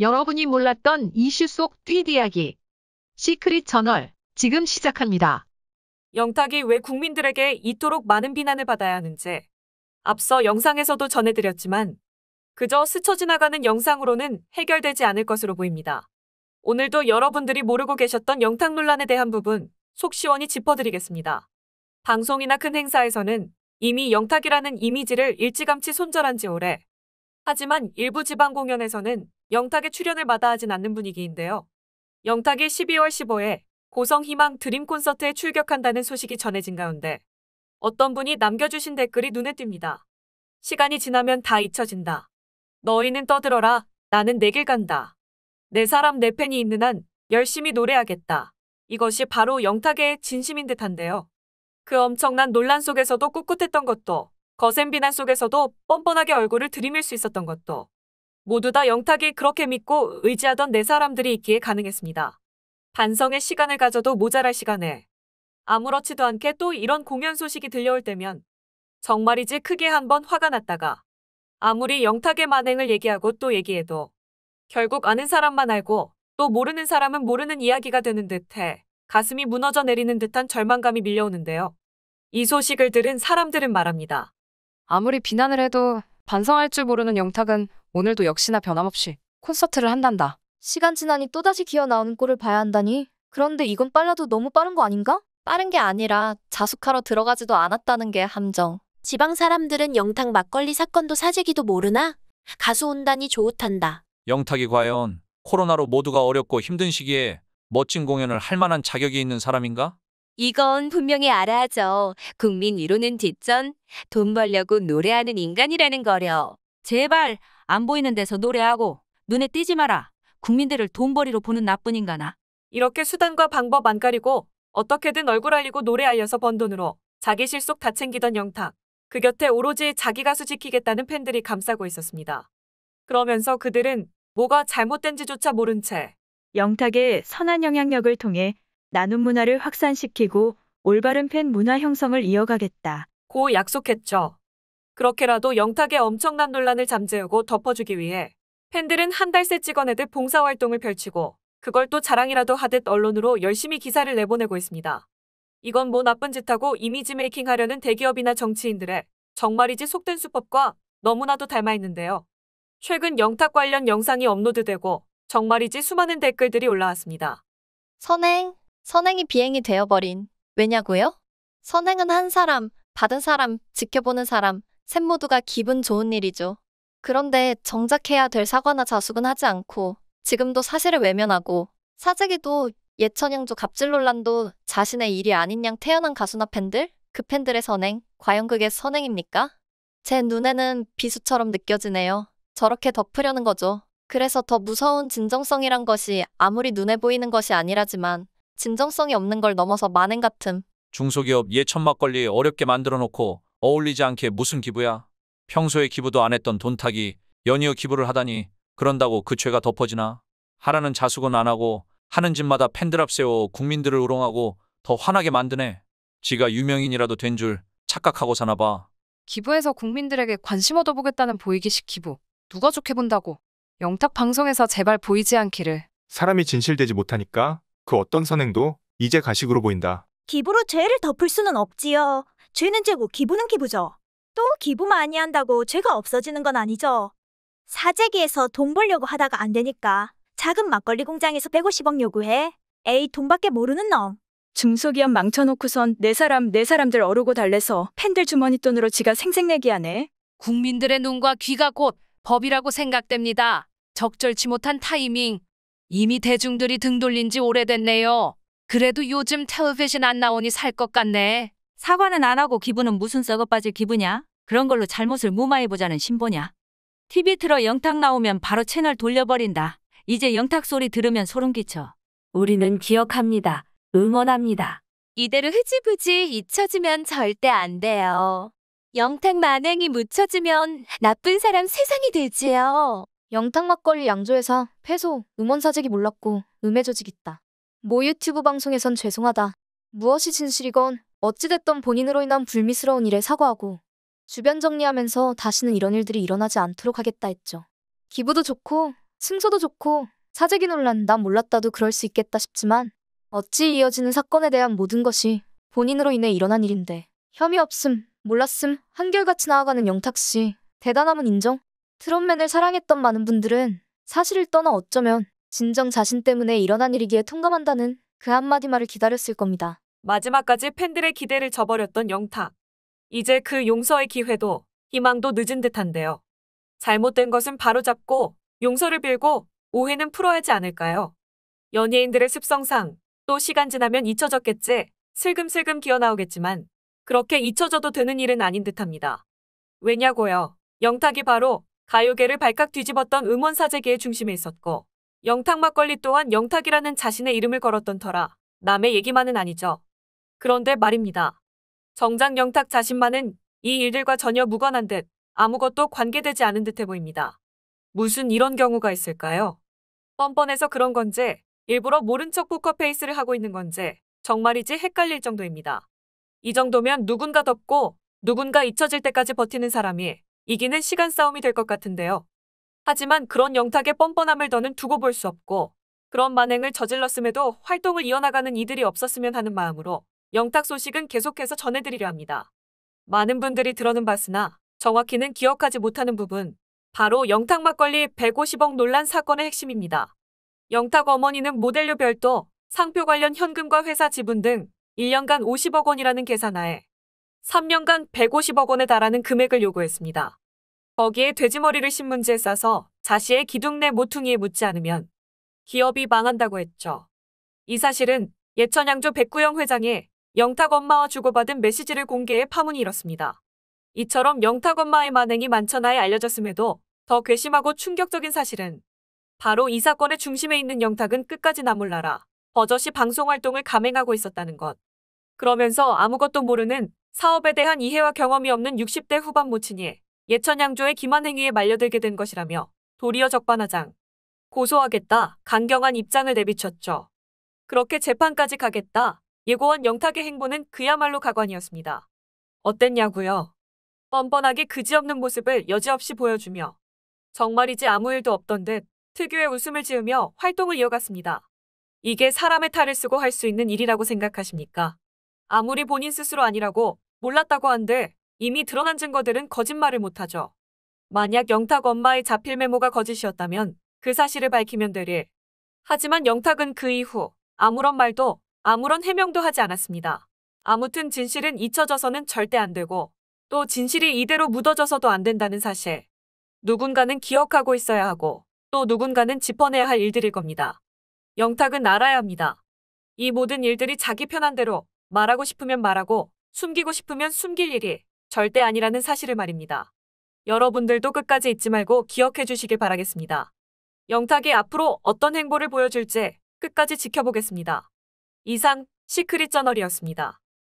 여러분이 몰랐던 이슈 속 뒷이야기 시크릿 저널 지금 시작합니다. 영탁이 왜 국민들에게 이토록 많은 비난을 받아야 하는지 앞서 영상에서도 전해드렸지만 그저 스쳐 지나가는 영상으로는 해결되지 않을 것으로 보입니다. 오늘도 여러분들이 모르고 계셨던 영탁 논란에 대한 부분 속 시원히 짚어드리겠습니다. 방송이나 큰 행사에서는 이미 영탁이라는 이미지를 일찌감치 손절한 지 오래 하지만 일부 지방 공연에서는 영탁의 출연을 마다하진 않는 분위기인데요. 영탁이 12월 15일 고성희망 드림 콘서트에 출격한다는 소식이 전해진 가운데 어떤 분이 남겨주신 댓글이 눈에 띕니다. 시간이 지나면 다 잊혀진다. 너희는 떠들어라. 나는 내 길 간다. 내 사람 내 팬이 있는 한 열심히 노래하겠다. 이것이 바로 영탁의 진심인 듯한데요. 그 엄청난 논란 속에서도 꿋꿋했던 것도 거센 비난 속에서도 뻔뻔하게 얼굴을 들이밀 수 있었던 것도 모두 다 영탁이 그렇게 믿고 의지하던 네 사람들이 있기에 가능했습니다. 반성의 시간을 가져도 모자랄 시간에 아무렇지도 않게 또 이런 공연 소식이 들려올 때면 정말이지 크게 한 번 화가 났다가 아무리 영탁의 만행을 얘기하고 또 얘기해도 결국 아는 사람만 알고 또 모르는 사람은 모르는 이야기가 되는 듯해 가슴이 무너져 내리는 듯한 절망감이 밀려오는데요. 이 소식을 들은 사람들은 말합니다. 아무리 비난을 해도 반성할 줄 모르는 영탁은 오늘도 역시나 변함없이 콘서트를 한단다. 시간 지나니 또다시 기어 나오는 꼴을 봐야 한다니. 그런데 이건 빨라도 너무 빠른 거 아닌가? 빠른 게 아니라 자숙하러 들어가지도 않았다는 게 함정. 지방 사람들은 영탁 막걸리 사건도 사재기도 모르나? 가수 온단이 좋웃한다 영탁이 과연 코로나로 모두가 어렵고 힘든 시기에 멋진 공연을 할 만한 자격이 있는 사람인가? 이건 분명히 알아야죠. 국민 위로는 뒷전, 돈 벌려고 노래하는 인간이라는 거려. 제발 안 보이는 데서 노래하고 눈에 띄지 마라. 국민들을 돈벌이로 보는 나쁜 인간아. 이렇게 수단과 방법 안 가리고 어떻게든 얼굴 알리고 노래 알려서 번 돈으로 자기 실속 다 챙기던 영탁. 그 곁에 오로지 자기 가수 지키겠다는 팬들이 감싸고 있었습니다. 그러면서 그들은 뭐가 잘못된지조차 모른 채 영탁의 선한 영향력을 통해 나눔 문화를 확산시키고 올바른 팬 문화 형성을 이어가겠다. 고 약속했죠. 그렇게라도 영탁의 엄청난 논란을 잠재우고 덮어주기 위해 팬들은 한 달 새 찍어내듯 봉사활동을 펼치고 그걸 또 자랑이라도 하듯 언론으로 열심히 기사를 내보내고 있습니다. 이건 뭐 나쁜 짓하고 이미지 메이킹 하려는 대기업이나 정치인들의 정말이지 속된 수법과 너무나도 닮아 있는데요. 최근 영탁 관련 영상이 업로드되고 정말이지 수많은 댓글들이 올라왔습니다. 선행, 선행이 비행이 되어버린 왜냐고요? 선행은 한 사람, 받은 사람, 지켜보는 사람, 셋 모두가 기분 좋은 일이죠. 그런데 정작 해야 될 사과나 자숙은 하지 않고 지금도 사실을 외면하고 사재기도 예천양조 갑질 논란도 자신의 일이 아닌 양 태어난 가수나 팬들? 그 팬들의 선행? 과연 그게 선행입니까? 제 눈에는 비수처럼 느껴지네요. 저렇게 덮으려는 거죠. 그래서 더 무서운 진정성이란 것이 아무리 눈에 보이는 것이 아니라지만 진정성이 없는 걸 넘어서 만행 같음. 중소기업 예천 막걸리 어렵게 만들어 놓고 어울리지 않게 무슨 기부야? 평소에 기부도 안 했던 돈탁이 연이어 기부를 하다니 그런다고 그 죄가 덮어지나? 하라는 자숙은 안 하고 하는 짓마다 팬들 앞 세워 국민들을 우롱하고 더 화나게 만드네. 지가 유명인이라도 된 줄 착각하고 사나 봐. 기부해서 국민들에게 관심 얻어보겠다는 보이기식 기부. 누가 좋게 본다고. 영탁 방송에서 제발 보이지 않기를. 사람이 진실되지 못하니까 그 어떤 선행도 이제 가식으로 보인다. 기부로 죄를 덮을 수는 없지요. 죄는 죄고 기부는 기부죠. 또 기부 많이 한다고 죄가 없어지는 건 아니죠. 사재기에서 돈 벌려고 하다가 안 되니까 작은 막걸리 공장에서 150억 요구해. 에이 돈밖에 모르는 놈. 중소기업 망쳐놓고선 내 사람 내 사람들 어르고 달래서 팬들 주머니 돈으로 지가 생색내기 하네. 국민들의 눈과 귀가 곧 법이라고 생각됩니다. 적절치 못한 타이밍. 이미 대중들이 등 돌린 지 오래됐네요. 그래도 요즘 텔레비전 안 나오니 살 것 같네. 사과는 안 하고 기분은 무슨 썩어빠질 기분이야? 그런 걸로 잘못을 무마해보자는 신보냐? TV 틀어 영탁 나오면 바로 채널 돌려버린다. 이제 영탁 소리 들으면 소름 끼쳐. 우리는 기억합니다. 응원합니다. 이대로 흐지부지 잊혀지면 절대 안 돼요. 영탁 만행이 묻혀지면 나쁜 사람 세상이 되지요. 영탁 막걸리 양조에서 패소, 음원사직이 몰랐고 음해조직 있다. 모 유튜브 방송에선 죄송하다. 무엇이 진실이건 어찌됐던 본인으로 인한 불미스러운 일에 사과하고 주변 정리하면서 다시는 이런 일들이 일어나지 않도록 하겠다 했죠. 기부도 좋고 승소도 좋고 사재기 논란 난 몰랐다도 그럴 수 있겠다 싶지만 어찌 이어지는 사건에 대한 모든 것이 본인으로 인해 일어난 일인데 혐의 없음, 몰랐음, 한결같이 나아가는 영탁 씨 대단함은 인정. 트롯맨을 사랑했던 많은 분들은 사실을 떠나 어쩌면 진정 자신 때문에 일어난 일이기에 통감한다는 그 한마디 말을 기다렸을 겁니다. 마지막까지 팬들의 기대를 저버렸던 영탁. 이제 그 용서의 기회도 희망도 늦은 듯한데요. 잘못된 것은 바로잡고 용서를 빌고 오해는 풀어야 지 않을까요? 연예인들의 습성상 또 시간 지나면 잊혀졌겠지 슬금슬금 기어나오겠지만 그렇게 잊혀져도 되는 일은 아닌 듯합니다. 왜냐고요? 영탁이 바로 가요계를 발칵 뒤집었던 음원사재계의 중심에 있었고 영탁 막걸리 또한 영탁이라는 자신의 이름을 걸었던 터라 남의 얘기만은 아니죠. 그런데 말입니다. 정장 영탁 자신만은 이 일들과 전혀 무관한 듯 아무것도 관계되지 않은 듯해 보입니다. 무슨 이런 경우가 있을까요? 뻔뻔해서 그런 건지 일부러 모른 척 포커페이스를 하고 있는 건지 정말이지 헷갈릴 정도입니다. 이 정도면 누군가 덮고 누군가 잊혀질 때까지 버티는 사람이 이기는 시간 싸움이 될 것 같은데요. 하지만 그런 영탁의 뻔뻔함을 더는 두고 볼 수 없고 그런 만행을 저질렀음에도 활동을 이어나가는 이들이 없었으면 하는 마음으로 영탁 소식은 계속해서 전해드리려 합니다. 많은 분들이 들어는 봤으나 정확히는 기억하지 못하는 부분, 바로 영탁 막걸리 150억 논란 사건의 핵심입니다. 영탁 어머니는 모델료 별도, 상표 관련 현금과 회사 지분 등 1년간 50억 원이라는 계산하에 3년간 150억 원에 달하는 금액을 요구했습니다. 거기에 돼지머리를 신문지에 싸서 자시의 기둥 내 모퉁이에 묻지 않으면 기업이 망한다고 했죠. 이 사실은 예천양조 백구영 회장의 영탁 엄마와 주고받은 메시지를 공개해 파문이 일었습니다. 이처럼 영탁 엄마의 만행이 만천하에 알려졌음에도 더 괘씸하고 충격적인 사실은 바로 이 사건의 중심에 있는 영탁은 끝까지 나몰라라 버젓이 방송 활동을 감행하고 있었다는 것. 그러면서 아무것도 모르는 사업에 대한 이해와 경험이 없는 60대 후반 모친이 예천 양조의 기만 행위에 말려들게 된 것이라며 도리어 적반하장, 고소하겠다 강경한 입장을 내비쳤죠. 그렇게 재판까지 가겠다 예고원 영탁의 행보는 그야말로 가관이었습니다. 어땠냐고요? 뻔뻔하게 그지없는 모습을 여지없이 보여주며 정말이지 아무 일도 없던 듯 특유의 웃음을 지으며 활동을 이어갔습니다. 이게 사람의 탈을 쓰고 할 수 있는 일이라고 생각하십니까? 아무리 본인 스스로 아니라고 몰랐다고 한데 이미 드러난 증거들은 거짓말을 못하죠. 만약 영탁 엄마의 자필 메모가 거짓이었다면 그 사실을 밝히면 되리. 하지만 영탁은 그 이후 아무런 말도 아무런 해명도 하지 않았습니다. 아무튼 진실은 잊혀져서는 절대 안 되고 또 진실이 이대로 묻어져서도 안 된다는 사실. 누군가는 기억하고 있어야 하고 또 누군가는 짚어내야 할 일들일 겁니다. 영탁은 알아야 합니다. 이 모든 일들이 자기 편한 대로 말하고 싶으면 말하고 숨기고 싶으면 숨길 일이 절대 아니라는 사실을 말입니다. 여러분들도 끝까지 잊지 말고 기억해 주시길 바라겠습니다. 영탁이 앞으로 어떤 행보를 보여줄지 끝까지 지켜보겠습니다. 이상 시크릿 저널이었습니다.